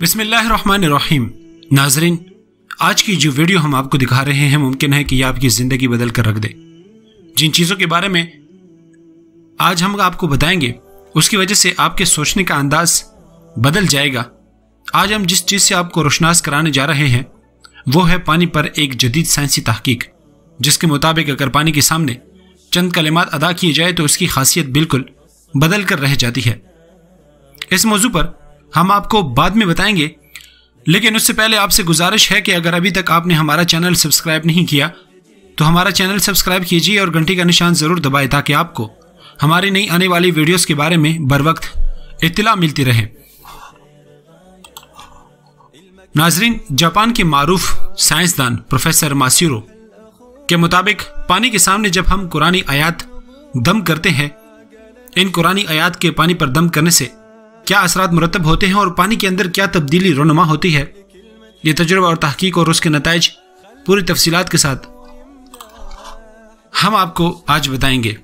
बिसमीम नाजरीन आज की जो वीडियो हम आपको दिखा रहे हैं मुमकिन है कि यह आपकी ज़िंदगी बदल कर रख दे जिन चीज़ों के बारे में आज हम आपको बताएंगे उसकी वजह से आपके सोचने का अंदाज बदल जाएगा आज हम जिस चीज़ से आपको रोशनास कराने जा रहे हैं वो है पानी पर एक जदीद साइंसी तहकीक जिसके मुताबिक अगर पानी के सामने चंद कलिमात अदा किए जाए तो उसकी खासियत बिल्कुल बदल कर रह जाती है इस मौजू पर हम आपको बाद में बताएंगे लेकिन उससे पहले आपसे गुजारिश है कि अगर अभी तक आपने हमारा चैनल सब्सक्राइब नहीं किया तो हमारा चैनल सब्सक्राइब कीजिए और घंटी का निशान ज़रूर दबाए ताकि आपको हमारी नई आने वाली वीडियोस के बारे में बर वक्त इतला मिलती रहे नाजरीन जापान के मारूफ साइंसदान प्रोफेसर मासीरो के मुताबिक पानी के सामने जब हम कुरानी आयात दम करते हैं इन कुरानी आयात के पानी पर दम करने से क्या असरात मुरतब होते हैं और पानी के अंदर क्या तब्दीली रोनमा होती है ये तजुर्बा और तहकीक और उसके नतज पूरी तफसीत के साथ हम आपको आज बताएंगे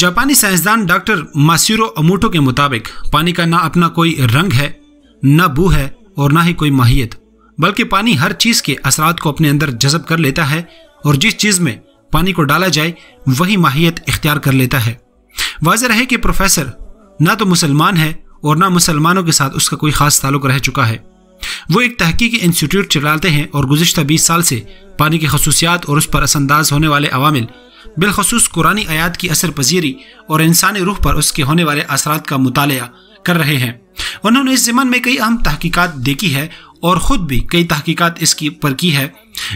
जापानी साइंसदान डॉक्टर मासिरो अमूटो के मुताबिक पानी का ना अपना कोई रंग है ना बू है और ना ही कोई माहियत बल्कि पानी हर चीज़ के असरात को अपने अंदर जजब कर लेता है और जिस चीज़ में पानी को डाला जाए वही माहियत इख्तियार कर लेता है वाज रहे कि प्रोफेसर ना तो मुसलमान है और ना मुसलमानों के साथ उसका कोई ख़ास ताल्लुक रह चुका है वो एक तहकीकी इंस्टीट्यूट चलाते हैं और गुजशत बीस साल से पानी की खसूसियात और उस पर असरअंदाज होने वाले अवामिल बिलखसूस कुरानी आयात की असर पजीरी और इंसानी रूह पर उसके होने वाले असरात का मुताल कर रहे हैं उन्होंने इस जमन में कई अहम तहकीकत देखी है और ख़ुद भी कई तहकीकात इसकी पर की है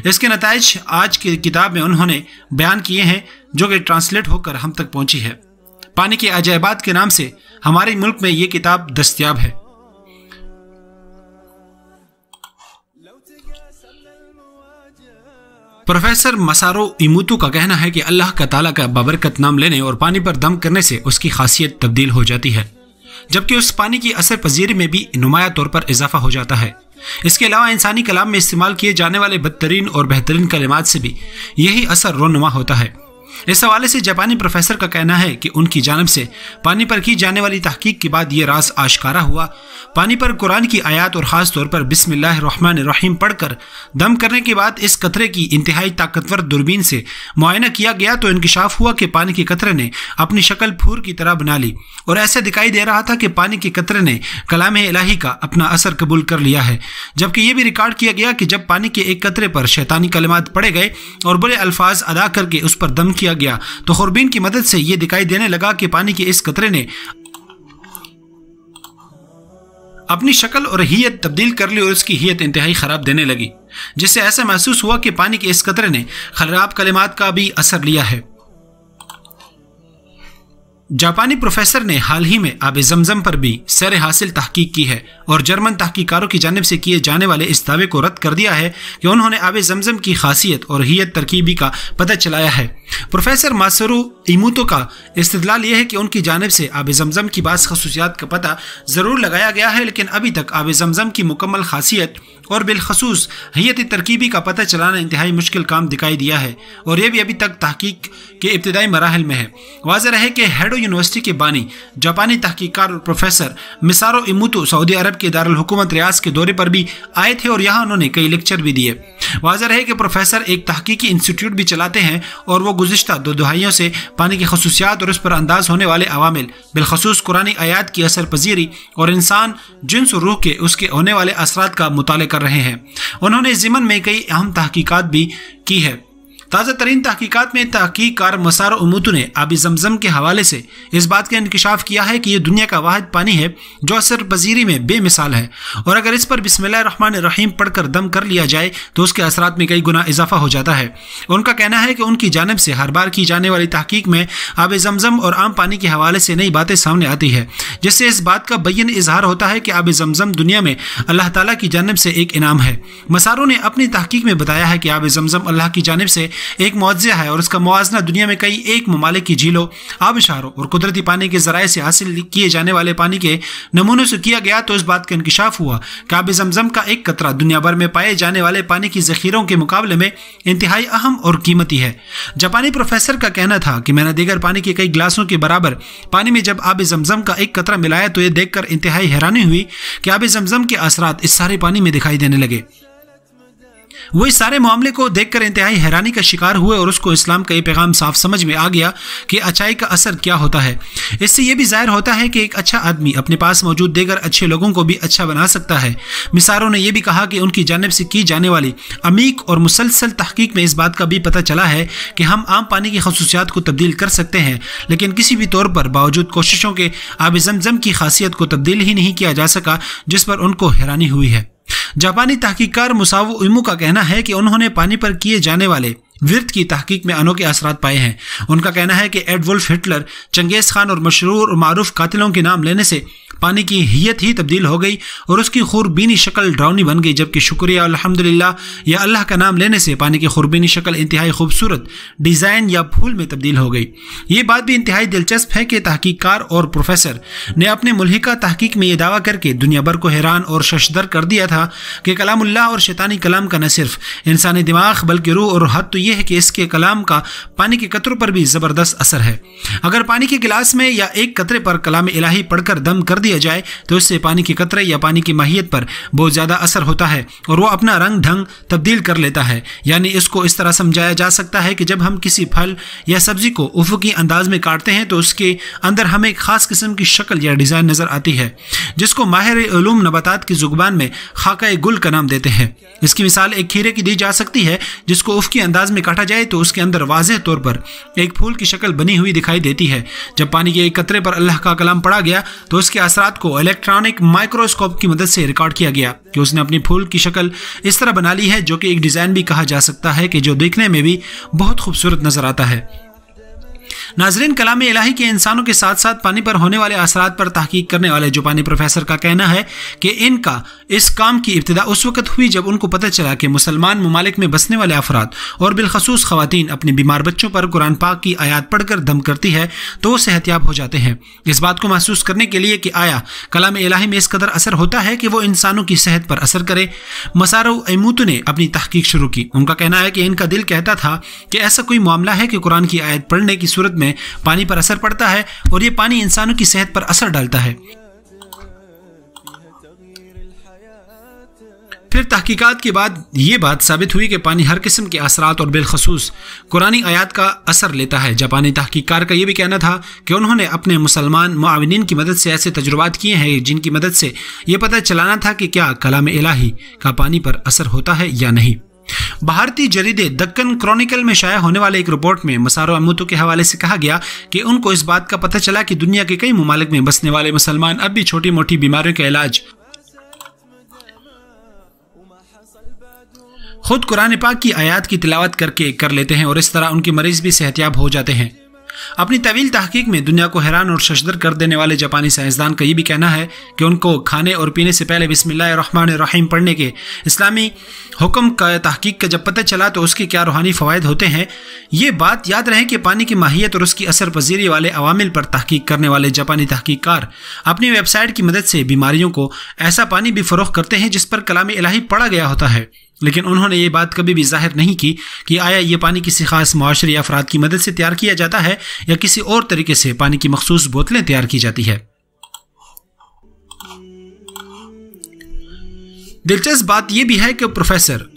इसके नतज आज की किताब में उन्होंने बयान किए हैं जो कि ट्रांसलेट होकर हम तक पहुँची है पानी के अजायबात के नाम से हमारे मुल्क में ये किताब दस्तियाब है प्रोफेसर मसारो इमूतू का कहना है कि अल्लाह का ताला का बबरकत नाम लेने और पानी पर दम करने से उसकी खासियत तब्दील हो जाती है जबकि उस पानी की असर पजीरी में भी नुमाया तौर पर इजाफा हो जाता है इसके अलावा इंसानी कलाम में इस्तेमाल किए जाने वाले बदतरीन और बेहतरीन कलिमात से भी यही असर रोनुमा होता है इस हवाले से जापानी प्रोफेसर का कहना है कि उनकी जानब से पानी पर की जाने वाली तहकीक के बाद ये राज आशकारा हुआ पानी पर कुरान की आयात और ख़ास तौर पर बिसमीम पढ़कर दम करने के बाद इस कतरे की इंतहाई ताकतवर दूरबीन से मुआयना किया गया तो इंकशाफ हुआ कि पानी के कतरे ने अपनी शक्ल फूर की तरह बना ली और ऐसे दिखाई दे रहा था कि पानी के कतरे ने कलाम इलाही का अपना असर कबूल कर लिया है जबकि यह भी रिकॉर्ड किया गया कि जब पानी के एक कतरे पर शैतानी कलमात पड़े गए और बुरे अल्फाज अदा करके उस पर दम किया किया गया तो खुरबीन की मदद से यह दिखाई देने लगा कि पानी के इस कतरे ने अपनी शक्ल और हीयत तब्दील कर ली और उसकी हीयत इंतहाई ख़राब देने लगी जिससे ऐसा महसूस हुआ कि पानी के इस कतरे ने खराब कलिमात का भी असर लिया है जापानी प्रोफेसर ने हाल ही में आब जमजम पर भी सर हासिल तहकीक की है और जर्मन तहकीकारों की जानब से किए जाने वाले इस दावे को रद्द कर दिया है कि उन्होंने आब जमजम की खासियत और हयत तरकीबी का पता चलाया है प्रोफेसर मासरू इमूतों का इस्तलाल यह है कि उनकी जानब से आब जमज़म की बास खसूसियात का पता ज़रूर लगाया गया है लेकिन अभी तक आब जमज़म की मुकम्मल खासियत और बिलखसूस हयत तरकीबी का पता चलाना इंतहाई मुश्किल काम दिखाई दिया है और यह भी अभी तक तहकीक के इब्तदाई मराहल में है वाजह रहे कि हेडो यूनिवर्सिटी के बानी जापानी तहकीकार और प्रोफेसर मिसारो इमूतो सऊदी अरब के दारकूमत रियाज के दौरे पर भी आए थे और यहाँ उन्होंने कई लेक्चर भी दिए वाज रहे कि प्रोफेसर एक तहकीकी इंस्टीट्यूट भी चलाते हैं और वह गुजशत दो दहाइयों से पानी की खसूसियात और उस पर अंदाज होने वाले अवामिल बिलखसूस कुरानी आयात की असर पजीरी और इंसान जिनस और रूह के उसके होने वाले असरात का मुताल कर रहे हैं उन्होंने ज़िमन में कई अहम तहकीकत भी की है ताज़ा तरीन तहकीकत में तहकीक कार मसार उमूतू ने आबी जमजम के हवाले से इस बात का इंकशाफ किया है कि यह दुनिया का वाद पानी है जो असर पजीरी में बेमिसाल है और अगर इस पर बिसमान रहीम पढ़कर दम कर लिया जाए तो उसके असरात में कई गुना इजाफा हो जाता है उनका कहना है कि उनकी जानब से हर बार की जाने वाली तहकीक में आब जमजम और आम पानी के हवाले से नई बातें सामने आती है जिससे इस बात का बैन इजहार होता है कि आब जमजम दुनिया में अल्लाह तला की जानब से एक इनाम है मसारों ने अपनी तहकीक में बताया है कि आब जमजम अल्लाह की जानब से एक मुआवजे है और उसका मुआजना दुनिया में कई एक ममालिक की झीलों आबशारों और कुदरती पानी के जराये से हासिल किए जाने वाले पानी के नमूनों से किया गया तो इस बात का इंकशाफ हुआ कि आब जमजम का एक कतरा दुनिया भर में पाए जाने वाले पानी की जखीरों के मुकाबले में इंतहाई अहम और कीमती है जापानी प्रोफेसर का कहना था कि मैंने दीगर पानी के कई गिलासों के बराबर पानी में जब आब जमजम का एक कतरा मिलाया तो यह देखकर इंतहाई हैरानी हुई कि आब जमजम के असरा इस सारे पानी में दिखाई देने लगे वो इस सारे मामले को देखकर इंतहाई हैरानी का शिकार हुए और उसको इस्लाम का ये पैगाम साफ समझ में आ गया कि अच्छाई का असर क्या होता है इससे यह भी जाहिर होता है कि एक अच्छा आदमी अपने पास मौजूद देकर अच्छे लोगों को भी अच्छा बना सकता है मिसारों ने यह भी कहा कि उनकी जानब से की जाने वाली अमीक और मुसलसल तहकीक में इस बात का भी पता चला है कि हम आम पानी की खसूसियात को तब्दील कर सकते हैं लेकिन किसी भी तौर पर बावजूद कोशिशों के आब जमजम की खासियत को तब्दील ही नहीं किया जा सका जिस पर उनको हैरानी हुई है जापानी तहकीकार मुसाव इमू का कहना है कि उन्होंने पानी पर किए जाने वाले विर्थ की तहकीक में अनोखे असरा पाए हैं उनका कहना है कि एडवुल्फ हिटलर चंगेज़ खान और मशहूर और मरूफ कातिलों के नाम लेने से पानी की हियत ही तब्दील हो गई और उसकी खुरबीनी शक्ल ड्राउनी बन गई जबकि शुक्रिया अलहमदिल्ला या अल्लाह का नाम लेने से पानी की खुरबीनी शक्ल इंतहाई खूबसूरत डिज़ाइन या फूल में तब्दील हो गई ये बात भी इंतहाई दिलचस्प है कि तहकीकार और प्रोफेसर ने अपने मुलिका तहकीक में यह दावा करके दुनिया भर को हैरान और शशदर कर दिया था कि कलामुल्लाह और शैतानी कलाम का न सिर्फ इंसानी दिमाग बल्कि रूह और हद तो ये यह है कि इसके कलाम का पानी के कतरों पर भी ज़बरदस्त असर है अगर पानी के गिलास में या एक कतरे पर कलाम इलाही पढ़कर दम कर दिया जाए तो इससे पानी के कतरे या पानी की माहियत पर बहुत ज़्यादा असर होता है और वह अपना रंग ढंग तब्दील कर लेता है यानी इसको इस तरह समझाया जा सकता है कि जब हम किसी फल या सब्जी को उफकी अंदाज में काटते हैं तो उसके अंदर हमें एक ख़ास किस्म की शक्ल या डिज़ाइन नज़र आती है जिसको माहिर माहिरूम नबातात की ज़ुबान में खाका गुल का नाम देते हैं इसकी मिसाल एक खीरे की दी जा सकती है जिसको उफकी अंदाज में काटा जाए तो उसके अंदर वाज तौर पर एक फूल की शक्ल बनी हुई दिखाई देती है जब पानी के एक कतरे पर अल्लाह का कलाम पड़ा गया तो उसके असरात को इलेक्ट्रॉनिक माइक्रोस्कोप की मदद से रिकॉर्ड किया गया कि उसने अपनी फूल की शक्ल इस तरह बना ली है जो कि एक डिज़ाइन भी कहा जा सकता है कि जो देखने में भी बहुत खूबसूरत नज़र आता है नाजरीन कलाम इलाही के इंसानों के साथ साथ पानी पर होने वाले असर पर तहकीक करने वाले जुबानी प्रोफेसर का कहना है कि इनका इस काम की इब्तदा उस वक्त हुई जब उनको पता चला कि मुसलमान ममालिक में बसने वाले अफराद और बिलखसूस खातन अपने बीमार बच्चों पर कुरान पाक की आयात पढ़कर दम करती है तो वो सेहतियाब हो जाते हैं इस बात को महसूस करने के लिए कि आया कलाम इलाही में इस कदर असर होता है कि वह इंसानों की सेहत पर असर करे मसारो एमूत ने अपनी तहकीक शुरू की उनका कहना है कि इनका दिल कहता था कि ऐसा कोई मामला है कि कुरान की आयत पढ़ने की सूरत उपयोग में पानी पर असर पड़ता है और ये पानी इंसानों की सेहत पर असर डालता है फिर तहकीकात के बाद ये बात साबित हुई कि पानी हर किस्म के असरात और बिलखसूस कुरानी आयात का असर लेता है जापानी तहकीकार का यह भी कहना था कि उन्होंने अपने मुसलमान माविन की मदद से ऐसे तजुर्बात किए हैं जिनकी मदद से ये पता चलाना था कि क्या कलाम इलाही का पानी पर असर होता है या नहीं भारतीय जरीदे दक्कन क्रॉनिकल में शाया होने वाले एक रिपोर्ट में मसारो अमूतों के हवाले से कहा गया कि उनको इस बात का पता चला कि दुनिया के कई ममालिक में बसने वाले मुसलमान अब भी छोटी मोटी बीमारियों का इलाज खुद कुरान पाक की आयात की तिलावत करके कर लेते हैं और इस तरह उनके मरीज भी सेहतियाब हो जाते हैं अपनी तवील तहकीक में दुनिया को हैरान और शशदर कर देने वाले जापानी साइंसदान का ये भी कहना है कि उनको खाने और पीने से पहले बिसमीम पढ़ने के इस्लामी हुक्म का तहकीक का जब पता चला तो उसके क्या रूहानी फ़वाद होते हैं ये बात याद रहे कि पानी की माहियत और उसकी असर पजीरी वाले अवामिल पर तहकीक करने वाले जापानी तहकीकार अपनी वेबसाइट की मदद से बीमारियों को ऐसा पानी भी फरोख करते हैं जिस पर कलामी इलाही पढ़ा गया होता है लेकिन उन्होंने ये बात कभी भी जाहिर नहीं की कि आया ये पानी किसी खास माशरे अफराद की मदद से तैयार किया जाता है या किसी और तरीके से पानी की मखसूस बोतलें तैयार की जाती है दिलचस्प बात यह भी है कि प्रोफेसर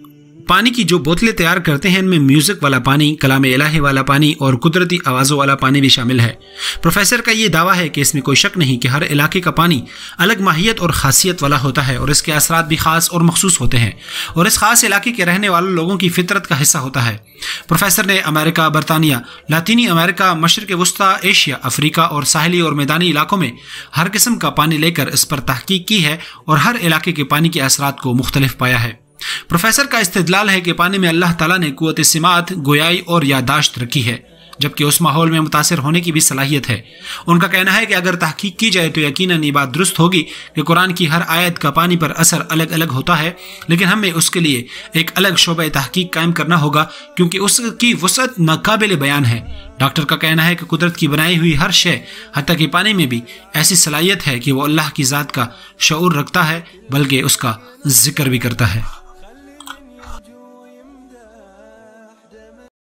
पानी की जो बोतलें तैयार करते हैं इनमें म्यूज़िक वाला पानी कलाम इलाही वाला पानी और कुदरती आवाज़ों वाला पानी भी शामिल है प्रोफेसर का ये दावा है कि इसमें कोई शक नहीं कि हर इलाके का पानी अलग माहियत और खासियत वाला होता है और इसके असरा भी ख़ास और मखसूस होते हैं और इस ख़ास इलाके के रहने वाले लोगों की फितरत का हिस्सा होता है प्रोफेसर ने अमेरिका बरतानिया लातीनी अमेरिका मशरक वस्ती एशिया अफ्रीका और साहली और मैदानी इलाकों में हर किस्म का पानी लेकर इस पर तहकीक की है और हर इलाके के पानी के असरा को मुख्तलिफ पाया है प्रोफेसर का इस्तलाल है कि पानी में अल्लाह ताला ने कुत समात गोयाई और यादाश्त रखी है जबकि उस माहौल में मुतासर होने की भी सलाहियत है उनका कहना है कि अगर तहकीक की जाए तो यकीन ये बात दुरुस्त होगी कि कुरान की हर आयत का पानी पर असर अलग अलग होता है लेकिन हमें उसके लिए एक अलग शोब तहकीक कायम करना होगा क्योंकि उसकी वसत नाकबिल बयान है डॉक्टर का कहना है कि कुदरत की बनाई हुई हर शय हती पानी में भी ऐसी सलाहियत है कि वह अल्लाह की ज़ात का शूर रखता है बल्कि उसका जिक्र भी करता है